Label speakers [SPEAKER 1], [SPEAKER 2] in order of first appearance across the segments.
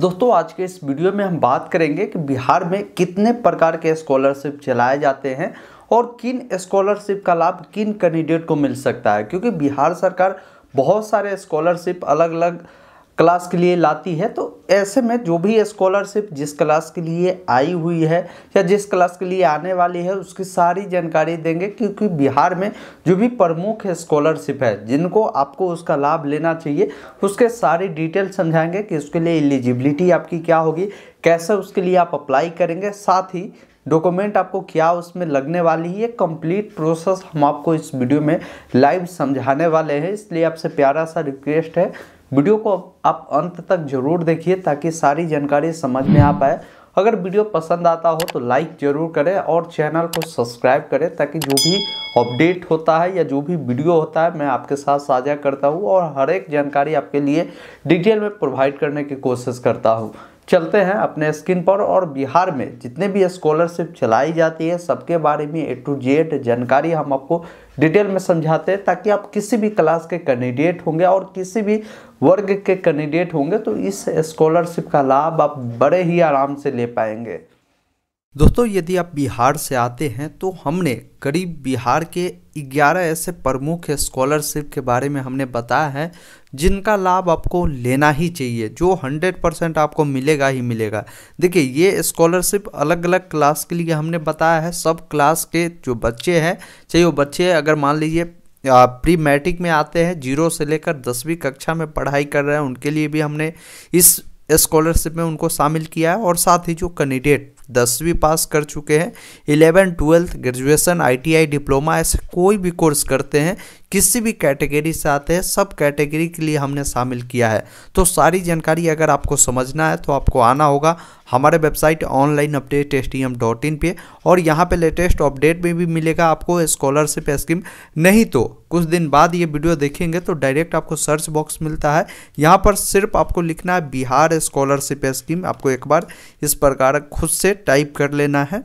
[SPEAKER 1] दोस्तों आज के इस वीडियो में हम बात करेंगे कि बिहार में कितने प्रकार के स्कॉलरशिप चलाए जाते हैं और किन स्कॉलरशिप का लाभ किन कैंडिडेट को मिल सकता है क्योंकि बिहार सरकार बहुत सारे स्कॉलरशिप अलग अलग क्लास के लिए लाती है तो ऐसे में जो भी स्कॉलरशिप जिस क्लास के लिए आई हुई है या जिस क्लास के लिए आने वाली है उसकी सारी जानकारी देंगे क्योंकि बिहार में जो भी प्रमुख स्कॉलरशिप है जिनको आपको उसका लाभ लेना चाहिए उसके सारी डिटेल समझाएंगे कि उसके लिए एलिजिबिलिटी आपकी क्या होगी कैसे उसके लिए आप अप्लाई करेंगे साथ ही डॉक्यूमेंट आपको क्या उसमें लगने वाली है ये कंप्लीट प्रोसेस हम आपको इस वीडियो में लाइव समझाने वाले हैं इसलिए आपसे प्यारा सा रिक्वेस्ट है वीडियो को आप अंत तक जरूर देखिए ताकि सारी जानकारी समझ में आ पाए अगर वीडियो पसंद आता हो तो लाइक जरूर करें और चैनल को सब्सक्राइब करें ताकि जो भी अपडेट होता है या जो भी वीडियो होता है मैं आपके साथ साझा करता हूँ और हर एक जानकारी आपके लिए डिटेल में प्रोवाइड करने की कोशिश करता हूँ चलते हैं अपने स्क्रीन पर और बिहार में जितने भी स्कॉलरशिप चलाई जाती है सबके बारे में ए टू जेड जानकारी हम आपको डिटेल में समझाते हैं ताकि आप किसी भी क्लास के कैंडिडेट होंगे और किसी भी वर्ग के कैंडिडेट होंगे तो इस स्कॉलरशिप का लाभ आप बड़े ही आराम से ले पाएंगे दोस्तों यदि आप बिहार से आते हैं तो हमने करीब बिहार के 11 ऐसे प्रमुख स्कॉलरशिप के बारे में हमने बताया है जिनका लाभ आपको लेना ही चाहिए जो 100 परसेंट आपको मिलेगा ही मिलेगा देखिए ये स्कॉलरशिप अलग अलग क्लास के लिए हमने बताया है सब क्लास के जो बच्चे हैं चाहे वो बच्चे अगर मान लीजिए प्री मैट्रिक में आते हैं जीरो से लेकर दसवीं कक्षा में पढ़ाई कर रहे हैं उनके लिए भी हमने इस स्कॉलरशिप में उनको शामिल किया है और साथ ही जो कैंडिडेट दसवीं पास कर चुके हैं eleven twelfth graduation ITI diploma ऐसे कोई भी कोर्स करते हैं किसी भी कैटेगरी से आते हैं सब कैटेगरी के लिए हमने शामिल किया है तो सारी जानकारी अगर आपको समझना है तो आपको आना होगा हमारे website online update S T M dot in पर और यहाँ पे लेटेस्ट अपडेट में भी मिलेगा आपको स्कॉलरशिप स्कीम नहीं तो कुछ दिन बाद ये वीडियो देखेंगे तो डायरेक्ट आपको सर्च बॉक्स मिलता है यहाँ पर सिर्फ आपको लिखना है बिहार स्कॉलरशिप स्कीम आपको एक बार इस प्रकार खुद से टाइप कर लेना है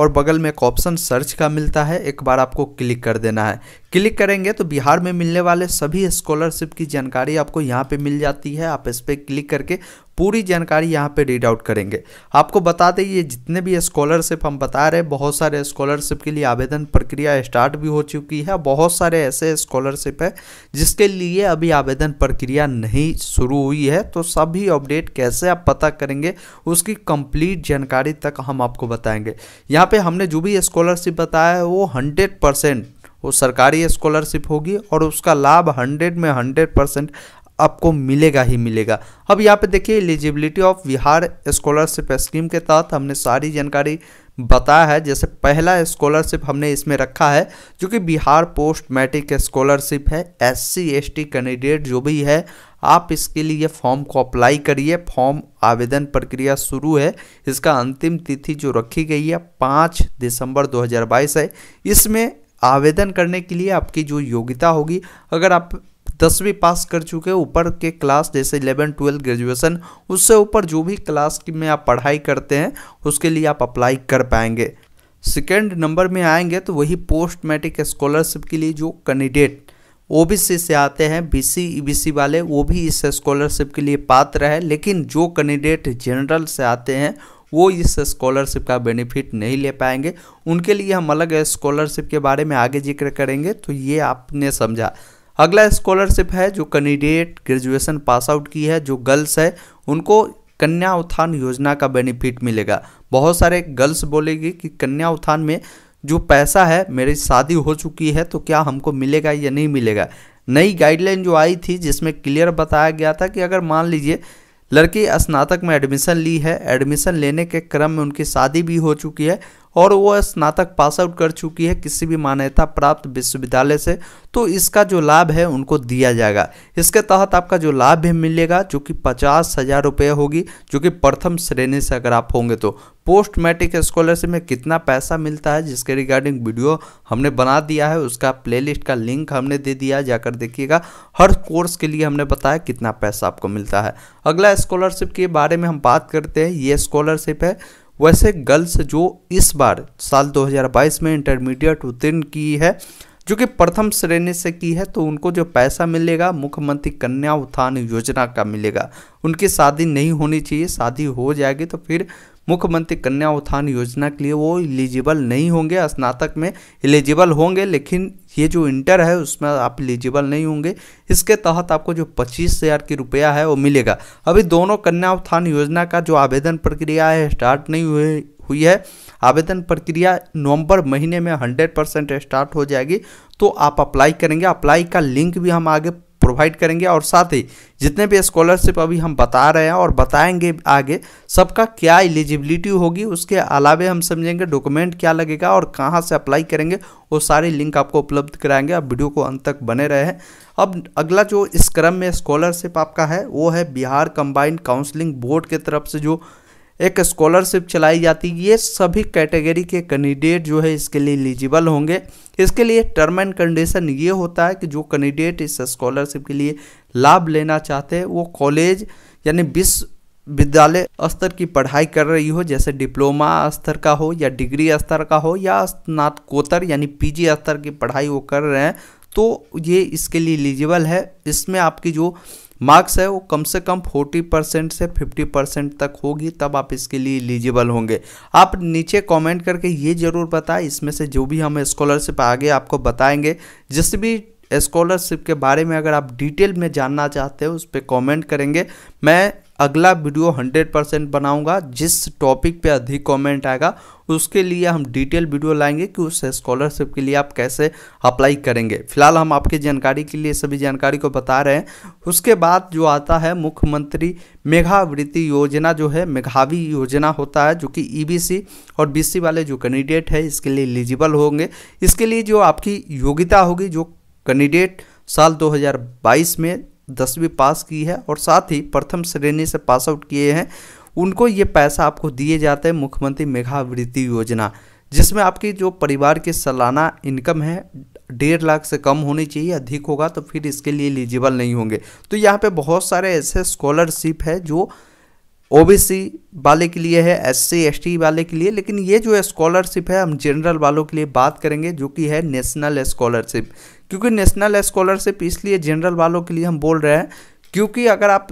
[SPEAKER 1] और बगल में एक ऑप्शन सर्च का मिलता है एक बार आपको क्लिक कर देना है क्लिक करेंगे तो बिहार में मिलने वाले सभी स्कॉलरशिप की जानकारी आपको यहाँ पे मिल जाती है आप इस पर क्लिक करके पूरी जानकारी यहाँ पे रीड आउट करेंगे आपको बता दें ये जितने भी स्कॉलरशिप हम बता रहे हैं बहुत सारे स्कॉलरशिप के लिए आवेदन प्रक्रिया स्टार्ट भी हो चुकी है बहुत सारे ऐसे स्कॉलरशिप है जिसके लिए अभी आवेदन प्रक्रिया नहीं शुरू हुई है तो सभी अपडेट कैसे आप पता करेंगे उसकी कंप्लीट जानकारी तक हम आपको बताएंगे यहाँ पर हमने जो भी स्कॉलरशिप बताया है वो हंड्रेड वो सरकारी स्कॉलरशिप होगी और उसका लाभ हंड्रेड में हंड्रेड परसेंट आपको मिलेगा ही मिलेगा अब यहाँ पे देखिए eligibility of Bihar scholarship scheme के तहत हमने सारी जानकारी बताया है जैसे पहला स्कॉलरशिप हमने इसमें रखा है जो कि बिहार पोस्ट मैट्रिक स्कॉलरशिप है एस सी कैंडिडेट जो भी है आप इसके लिए फॉर्म को अप्लाई करिए फॉर्म आवेदन प्रक्रिया शुरू है इसका अंतिम तिथि जो रखी गई है पाँच दिसंबर दो है इसमें आवेदन करने के लिए आपकी जो योग्यता होगी अगर आप दसवीं पास कर चुके हैं ऊपर के क्लास जैसे इलेवन ट्वेल्थ ग्रेजुएशन उससे ऊपर जो भी क्लास की में आप पढ़ाई करते हैं उसके लिए आप अप्लाई कर पाएंगे सेकेंड नंबर में आएंगे तो वही पोस्ट मैट्रिक स्कॉलरशिप के लिए जो कैंडिडेट ओबीसी से आते हैं बीसी ईबीसी e वाले वो भी इस स्कॉलरशिप के लिए पात्र है लेकिन जो कैंडिडेट जनरल से आते हैं वो इस स्कॉलरशिप का बेनिफिट नहीं ले पाएंगे उनके लिए हम अलग स्कॉलरशिप के बारे में आगे जिक्र करेंगे तो ये आपने समझा अगला स्कॉलरशिप है जो कैंडिडेट ग्रेजुएशन पास आउट की है जो गर्ल्स है उनको कन्या उत्थान योजना का बेनिफिट मिलेगा बहुत सारे गर्ल्स बोलेगी कि कन्या उत्थान में जो पैसा है मेरी शादी हो चुकी है तो क्या हमको मिलेगा या नहीं मिलेगा नई गाइडलाइन जो आई थी जिसमें क्लियर बताया गया था कि अगर मान लीजिए लड़की स्नातक में एडमिशन ली है एडमिशन लेने के क्रम में उनकी शादी भी हो चुकी है और वह स्नातक पास आउट कर चुकी है किसी भी मान्यता प्राप्त विश्वविद्यालय से तो इसका जो लाभ है उनको दिया जाएगा इसके तहत आपका जो लाभ भी मिलेगा जो कि पचास हज़ार रुपये होगी जो कि प्रथम श्रेणी से अगर आप होंगे तो पोस्ट मैट्रिक स्कॉलरशिप में कितना पैसा मिलता है जिसके रिगार्डिंग वीडियो हमने बना दिया है उसका प्लेलिस्ट का लिंक हमने दे दिया जाकर देखिएगा हर कोर्स के लिए हमने बताया कितना पैसा आपको मिलता है अगला स्कॉलरशिप के बारे में हम बात करते हैं ये स्कॉलरशिप है वैसे गर्ल्स जो इस बार साल 2022 में इंटरमीडिएट उत्तीर्ण की है जो कि प्रथम श्रेणी से की है तो उनको जो पैसा मिलेगा मुख्यमंत्री कन्या उत्थान योजना का मिलेगा उनकी शादी नहीं होनी चाहिए शादी हो जाएगी तो फिर मुख्यमंत्री कन्या उत्थान योजना के लिए वो एलिजिबल नहीं होंगे स्नातक में एलिजिबल होंगे लेकिन ये जो इंटर है उसमें आप एलिजिबल नहीं होंगे इसके तहत आपको जो पच्चीस हज़ार की रुपया है वो मिलेगा अभी दोनों कन्या उत्थान योजना का जो आवेदन प्रक्रिया है स्टार्ट नहीं हुए हुई है आवेदन प्रक्रिया नवंबर महीने में 100 परसेंट स्टार्ट हो जाएगी तो आप अप्लाई करेंगे अप्लाई का लिंक भी हम आगे प्रोवाइड करेंगे और साथ ही जितने भी स्कॉलरशिप अभी हम बता रहे हैं और बताएंगे आगे सबका क्या एलिजिबिलिटी होगी उसके अलावे हम समझेंगे डॉक्यूमेंट क्या लगेगा और कहाँ से अप्लाई करेंगे वो सारे लिंक आपको उपलब्ध कराएंगे आप वीडियो को अंत तक बने रहे हैं अब अगला जो इस क्रम में स्कॉलरशिप आपका है वो है बिहार कंबाइंड काउंसलिंग बोर्ड के तरफ से जो एक स्कॉलरशिप चलाई जाती है ये सभी कैटेगरी के कैंडिडेट जो है इसके लिए एलिजिबल होंगे इसके लिए टर्म एंड कंडीशन ये होता है कि जो कैंडिडेट इस स्कॉलरशिप के लिए लाभ लेना चाहते हैं वो कॉलेज यानी विश्वविद्यालय स्तर की पढ़ाई कर रही हो जैसे डिप्लोमा स्तर का हो या डिग्री स्तर का हो या स्नातकोत्तर यानी पीजी स्तर की पढ़ाई वो कर रहे हैं तो ये इसके लिए एलिजिबल है इसमें आपकी जो मार्क्स है वो कम से कम 40 परसेंट से 50 परसेंट तक होगी तब आप इसके लिए एलिजिबल होंगे आप नीचे कमेंट करके ये ज़रूर बताएं इसमें से जो भी हम स्कॉलरशिप आगे आपको बताएंगे जिस भी स्कॉलरशिप के बारे में अगर आप डिटेल में जानना चाहते हो उस पर कॉमेंट करेंगे मैं अगला वीडियो 100 परसेंट बनाऊँगा जिस टॉपिक पे अधिक कमेंट आएगा उसके लिए हम डिटेल वीडियो लाएंगे कि उस स्कॉलरशिप के लिए आप कैसे अप्लाई करेंगे फिलहाल हम आपकी जानकारी के लिए सभी जानकारी को बता रहे हैं उसके बाद जो आता है मुख्यमंत्री मेघावृत्ति योजना जो है मेघावी योजना होता है जो कि ईबीसी e और बीसी वाले जो कैंडिडेट है इसके लिए एलिजिबल होंगे इसके लिए जो आपकी योग्यता होगी जो कैंडिडेट साल 2022 में दसवीं पास की है और साथ ही प्रथम श्रेणी से पास आउट किए हैं उनको ये पैसा आपको दिए जाते हैं मुख्यमंत्री मेघावृत्ति योजना जिसमें आपकी जो परिवार की सालाना इनकम है डेढ़ लाख से कम होनी चाहिए अधिक होगा तो फिर इसके लिए एलिजिबल नहीं होंगे तो यहाँ पे बहुत सारे ऐसे स्कॉलरशिप है जो ओबीसी वाले के लिए है एस सी वाले के लिए लेकिन ये जो स्कॉलरशिप है हम जनरल वालों के लिए बात करेंगे जो कि है नेशनल स्कॉलरशिप क्योंकि नेशनल स्कॉलरशिप इसलिए जनरल वालों के लिए हम बोल रहे हैं क्योंकि अगर आप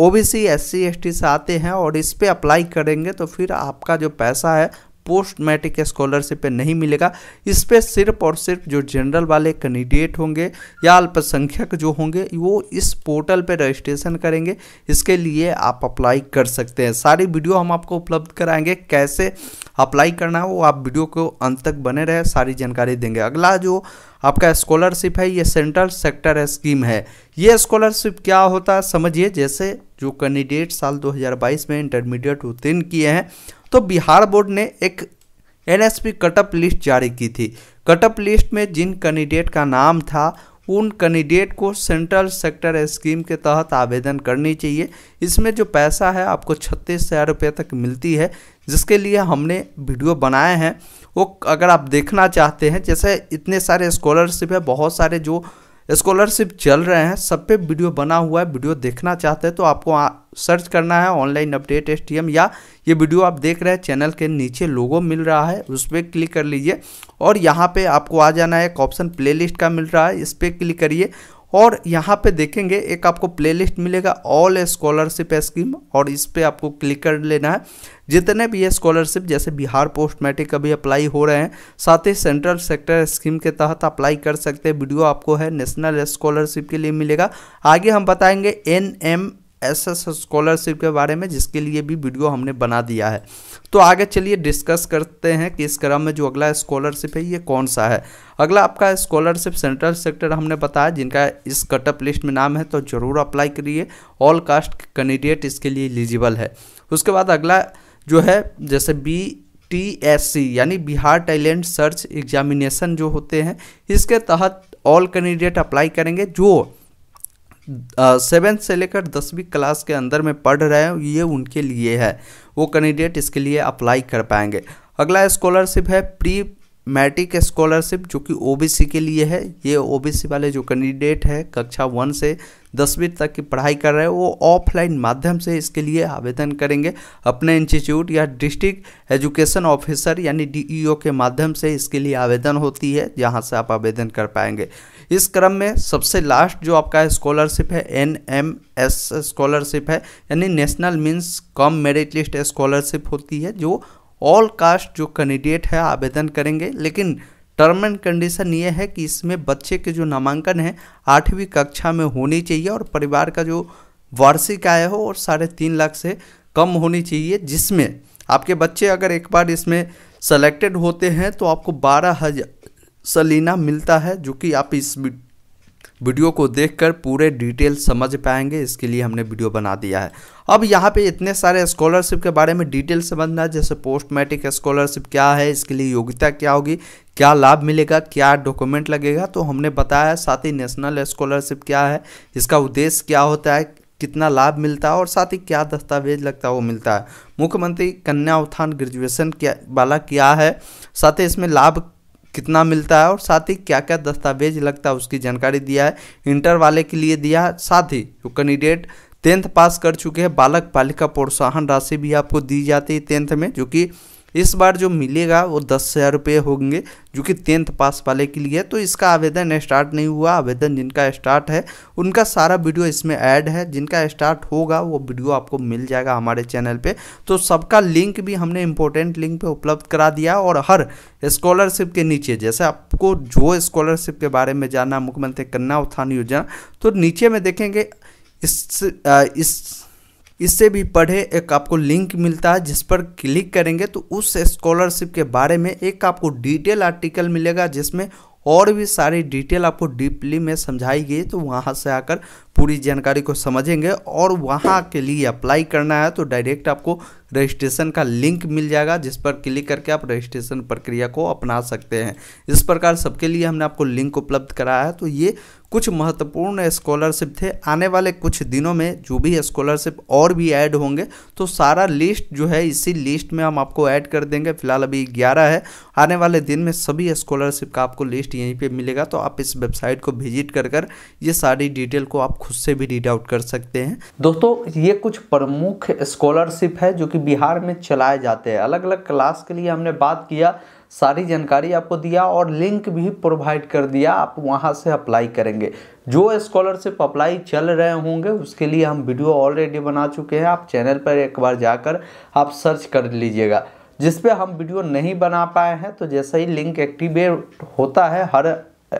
[SPEAKER 1] O B C S C S T से आते हैं और इस पर अप्लाई करेंगे तो फिर आपका जो पैसा है पोस्ट मैट्रिक स्कॉलरशिप पे नहीं मिलेगा इस पर सिर्फ और सिर्फ जो जनरल वाले कैंडिडेट होंगे या अल्पसंख्यक जो होंगे वो इस पोर्टल पे रजिस्ट्रेशन करेंगे इसके लिए आप अप्लाई कर सकते हैं सारी वीडियो हम आपको उपलब्ध कराएंगे कैसे अप्लाई करना है वो आप वीडियो को अंत तक बने रहे सारी जानकारी देंगे अगला जो आपका स्कॉलरशिप है ये सेंट्रल सेक्टर स्कीम है ये स्कॉलरशिप क्या होता है समझिए जैसे जो कैंडिडेट साल 2022 में इंटरमीडिएट उत्तीर्ण किए हैं तो बिहार बोर्ड ने एक N S P cutoff list जारी की थी कटअप लिस्ट में जिन कैंडिडेट का नाम था उन कैंडिडेट को सेंट्रल सेक्टर स्कीम के तहत आवेदन करनी चाहिए इसमें जो पैसा है आपको छत्तीस हज़ार रुपये तक मिलती है जिसके लिए हमने वीडियो बनाए हैं वो अगर आप देखना चाहते हैं जैसे इतने सारे स्कॉलरशिप है बहुत सारे जो स्कॉलरशिप चल रहे हैं सब पे वीडियो बना हुआ है वीडियो देखना चाहते हैं तो आपको आ, सर्च करना है ऑनलाइन अपडेट एस या ये वीडियो आप देख रहे हैं चैनल के नीचे लोगो मिल रहा है उस पर क्लिक कर लीजिए और यहाँ पे आपको आ जाना है एक ऑप्शन प्लेलिस्ट का मिल रहा है इस पर क्लिक करिए और यहाँ पे देखेंगे एक आपको प्लेलिस्ट मिलेगा ऑल स्कॉलरशिप स्कीम और इस पर आपको क्लिक कर लेना है जितने भी ये स्कॉलरशिप जैसे बिहार पोस्ट मैट्रिक अभी अप्लाई हो रहे हैं साथ ही सेंट्रल सेक्टर स्कीम के तहत अप्लाई कर सकते हैं वीडियो आपको है नेशनल स्कॉलरशिप के लिए मिलेगा आगे हम बताएंगे N M S S scholarship के बारे में जिसके लिए भी वीडियो हमने बना दिया है तो आगे चलिए डिस्कस करते हैं कि इस क्रम में जो अगला स्कॉलरशिप है ये कौन सा है अगला आपका स्कॉलरशिप सेंट्रल सेक्टर हमने बताया जिनका इस कटअप लिस्ट में नाम है तो ज़रूर अप्लाई करिए ऑल कास्ट कैंडिडेट इसके लिए एलिजिबल है उसके बाद अगला जो है जैसे बी टी एस सी यानी बिहार टैलेंट सर्च एग्जामिनेशन जो होते हैं इसके तहत ऑल कैंडिडेट अप्लाई करेंगे जो सेवेंथ से लेकर दसवीं क्लास के अंदर में पढ़ रहे हैं ये उनके लिए है वो कैंडिडेट इसके लिए अप्लाई कर पाएंगे अगला स्कॉलरशिप है प्री मैट्रिक स्कॉलरशिप जो कि ओबीसी के लिए है ये ओबीसी वाले जो कैंडिडेट है कक्षा वन से दसवीं तक की पढ़ाई कर रहे हैं वो ऑफलाइन माध्यम से इसके लिए आवेदन करेंगे अपने इंस्टीट्यूट या डिस्ट्रिक्ट एजुकेशन ऑफिसर यानी डीईओ e के माध्यम से इसके लिए आवेदन होती है जहां से आप आवेदन कर पाएंगे इस क्रम में सबसे लास्ट जो आपका स्कॉलरशिप है एन एम एस स्कॉलरशिप है यानी national means cum merit list scholarship होती है जो ऑल कास्ट जो कैंडिडेट है आवेदन करेंगे लेकिन टर्म एंड कंडीशन ये है कि इसमें बच्चे के जो नामांकन है आठवीं कक्षा में होनी चाहिए और परिवार का जो वार्षिक आय हो और साढ़े तीन लाख से कम होनी चाहिए जिसमें आपके बच्चे अगर एक बार इसमें सेलेक्टेड होते हैं तो आपको बारह हज़ार सलीना मिलता है जो कि आप इस वीडियो को देखकर पूरे डिटेल समझ पाएंगे इसके लिए हमने वीडियो बना दिया है अब यहाँ पे इतने सारे स्कॉलरशिप के बारे में डिटेल समझना जैसे पोस्ट मैट्रिक स्कॉलरशिप क्या है इसके लिए योग्यता क्या होगी क्या लाभ मिलेगा क्या डॉक्यूमेंट लगेगा तो हमने बताया है साथ ही नेशनल स्कॉलरशिप क्या है इसका उद्देश्य क्या होता है कितना लाभ मिलता है और साथ ही क्या दस्तावेज लगता है वो मिलता है मुख्यमंत्री कन्या उत्थान ग्रेजुएशन क्या वाला क्या है साथ ही इसमें लाभ कितना मिलता है और साथ ही क्या क्या दस्तावेज लगता है उसकी जानकारी दिया है इंटर वाले के लिए दिया है साथ ही जो कैंडिडेट टेंथ पास कर चुके हैं बालक बालिका प्रोत्साहन राशि भी आपको दी जाती है टेंथ में जो कि इस बार जो मिलेगा वो दस हज़ार रुपये होंगे जो कि टेंथ पास वाले के लिए तो इसका आवेदन स्टार्ट नहीं हुआ आवेदन जिनका स्टार्ट है उनका सारा वीडियो इसमें ऐड है जिनका स्टार्ट होगा वो वीडियो आपको मिल जाएगा हमारे चैनल पे तो सबका लिंक भी हमने इम्पोर्टेंट लिंक पे उपलब्ध करा दिया और हर स्कॉलरशिप के नीचे जैसे आपको जो स्कॉलरशिप के बारे में जानना मुख्यमंत्री कन्या उत्थान योजना तो नीचे में देखेंगे इस इस इससे भी पढ़े एक आपको लिंक मिलता है जिस पर क्लिक करेंगे तो उस स्कॉलरशिप के बारे में एक आपको डिटेल आर्टिकल मिलेगा जिसमें और भी सारी डिटेल आपको डीपली में समझाई गई तो वहाँ से आकर पूरी जानकारी को समझेंगे और वहाँ के लिए अप्लाई करना है तो डायरेक्ट आपको रजिस्ट्रेशन का लिंक मिल जाएगा जिस पर क्लिक करके आप रजिस्ट्रेशन प्रक्रिया को अपना सकते हैं इस प्रकार सबके लिए हमने आपको लिंक उपलब्ध कराया है तो ये कुछ महत्वपूर्ण स्कॉलरशिप थे आने वाले कुछ दिनों में जो भी स्कॉलरशिप और भी ऐड होंगे तो सारा लिस्ट जो है इसी लिस्ट में हम आपको ऐड कर देंगे फिलहाल अभी ग्यारह है आने वाले दिन में सभी स्कॉलरशिप का आपको लिस्ट यहीं पर मिलेगा तो आप इस वेबसाइट को विजिट कर कर ये सारी डिटेल को आप खुद से भी रीड आउट कर सकते हैं दोस्तों ये कुछ प्रमुख स्कॉलरशिप है जो कि बिहार में चलाए जाते हैं अलग अलग क्लास के लिए हमने बात किया सारी जानकारी आपको दिया और लिंक भी प्रोवाइड कर दिया आप वहाँ से अप्लाई करेंगे जो स्कॉलरशिप अप्लाई चल रहे होंगे उसके लिए हम वीडियो ऑलरेडी बना चुके हैं आप चैनल पर एक बार जाकर आप सर्च कर लीजिएगा जिस पे हम वीडियो नहीं बना पाए हैं तो जैसा ही लिंक एक्टिवेट होता है हर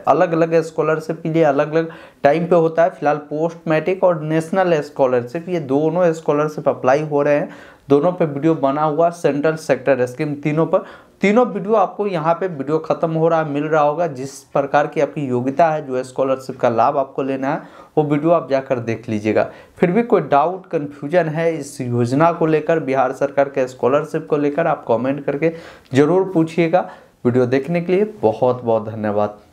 [SPEAKER 1] अलग अलग स्कॉलरशिप के लिए अलग अलग टाइम पे होता है फिलहाल पोस्ट मैट्रिक और नेशनल स्कॉलरशिप ये दोनों स्कॉलरशिप अप्लाई हो रहे हैं दोनों पे वीडियो बना हुआ सेंट्रल सेक्टर स्कीम तीनों पर तीनों वीडियो आपको यहाँ पे वीडियो ख़त्म हो रहा है मिल रहा होगा जिस प्रकार की आपकी योग्यता है जो स्कॉलरशिप का लाभ आपको लेना है वो वीडियो आप जाकर देख लीजिएगा फिर भी कोई डाउट कन्फ्यूजन है इस योजना को लेकर बिहार सरकार के स्कॉलरशिप को लेकर आप कॉमेंट करके ज़रूर पूछिएगा वीडियो देखने के लिए बहुत बहुत धन्यवाद